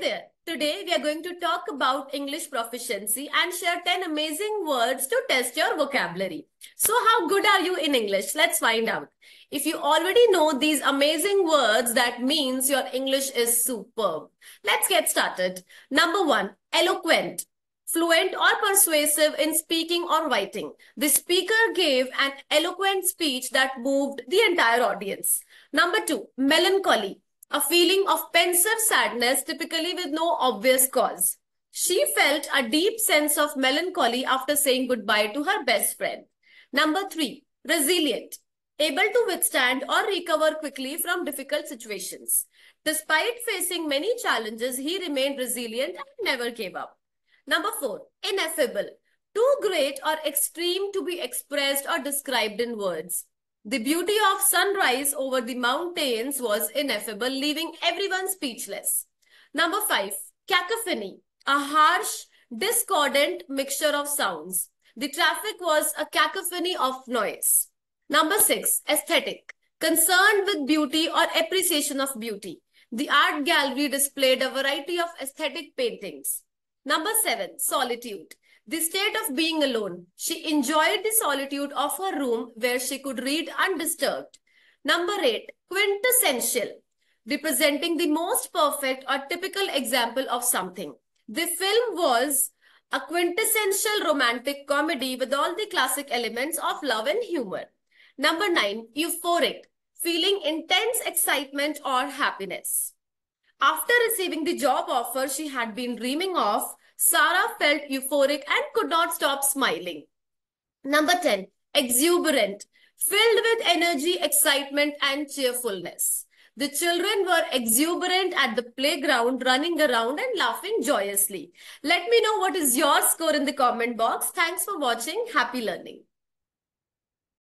there. Today, we are going to talk about English proficiency and share 10 amazing words to test your vocabulary. So how good are you in English? Let's find out. If you already know these amazing words, that means your English is superb. Let's get started. Number one, eloquent. Fluent or persuasive in speaking or writing. The speaker gave an eloquent speech that moved the entire audience. Number two, melancholy a feeling of pensive sadness, typically with no obvious cause. She felt a deep sense of melancholy after saying goodbye to her best friend. Number three, resilient. Able to withstand or recover quickly from difficult situations. Despite facing many challenges, he remained resilient and never gave up. Number four, ineffable. Too great or extreme to be expressed or described in words. The beauty of sunrise over the mountains was ineffable, leaving everyone speechless. Number five, cacophony, a harsh, discordant mixture of sounds. The traffic was a cacophony of noise. Number six, aesthetic, concerned with beauty or appreciation of beauty. The art gallery displayed a variety of aesthetic paintings. Number seven, solitude, the state of being alone. She enjoyed the solitude of her room where she could read undisturbed. Number eight, quintessential, representing the most perfect or typical example of something. The film was a quintessential romantic comedy with all the classic elements of love and humor. Number nine, euphoric, feeling intense excitement or happiness. After receiving the job offer she had been dreaming of, Sarah felt euphoric and could not stop smiling. Number 10, exuberant, filled with energy, excitement, and cheerfulness. The children were exuberant at the playground, running around and laughing joyously. Let me know what is your score in the comment box. Thanks for watching. Happy learning.